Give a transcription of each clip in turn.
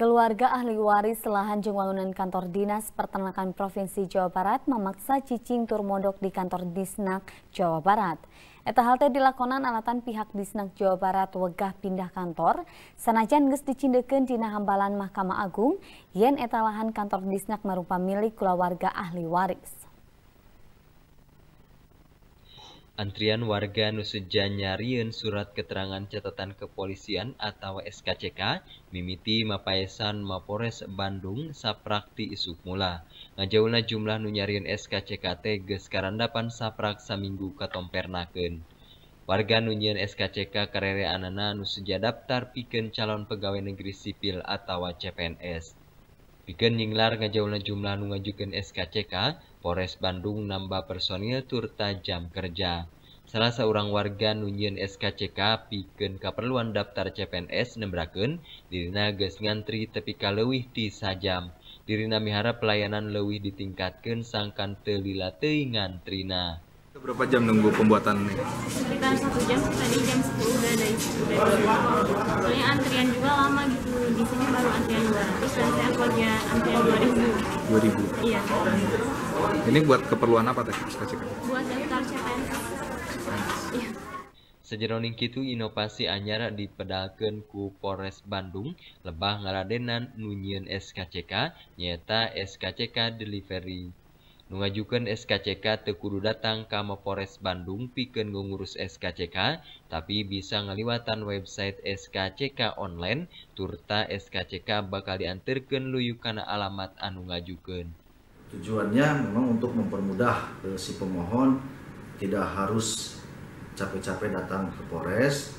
Keluarga ahli waris lahan jengwalunan kantor dinas peternakan Provinsi Jawa Barat memaksa cicing turmodok di kantor Disnak Jawa Barat. Eta halte dilakonan alatan pihak Disnak Jawa Barat wegah pindah kantor, sanajan ges dicindeukeun dina hambalan Mahkamah Agung yen eta lahan kantor Disnak merupa milik keluarga ahli waris. Antrian warga nusujan nyariin surat keterangan catatan kepolisian atau SKCK mimiti Mapaesan Mapores Bandung saprakti isuk mula. ngajauna jumlah nunyariin SKCK teges karandapan saprak saminggu katompernakeun. Warga nunyian SKCK karere anana suja daftar piken calon pegawai negeri sipil atau CPNS. Pikeun nyinglar ngajaulna jumlah nu SKCK, Polres Bandung nambah personil turta jam kerja. Salah seorang warga nunyin SKCK pikeun keperluan daftar CPNS nembrakeun dirina geus ngantri tepi ka leuwih ti sajam. Dirina miharap pelayanan leuwih ditingkatkeun sangkan teu lila teuing ngantrina. Berapa jam nunggu pembuatan nih? Sekitar satu jam, tadi jam 10 udah ada. situ. Soalnya antrian juga lama gitu, di sini baru antrian 200 dan 2000 2000 iya ini buat keperluan apa teh SKCK buat daftar CPNS iya. Sejeroning kitu inovasi anyar dipedalkan ku Polres Bandung, lebah ngaradenan nunyian SKCK, nyata SKCK Delivery mengajukan SKCK tekudu datang ke Mapores Bandung pikeun ngurus SKCK tapi bisa ngaliwatan website SKCK online turta SKCK bakal diantarkan luyu karena alamat anu ngajukan tujuannya memang untuk mempermudah si pemohon tidak harus capek-capek datang ke Polres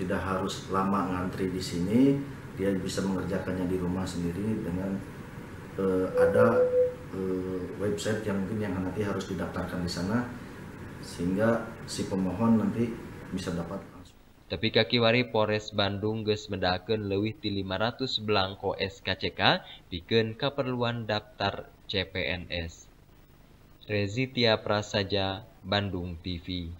tidak harus lama ngantri di sini dia bisa mengerjakannya di rumah sendiri dengan eh, ada Eh, website yang mungkin yang nanti harus didaftarkan di sana sehingga si pemohon nanti bisa dapat langsung. Tapi wari Polres Bandung geus mendakeun leuwih ti 500 belangko SKCK pikeun keperluan daftar CPNS. Rezitia Prasaja, Bandung TV.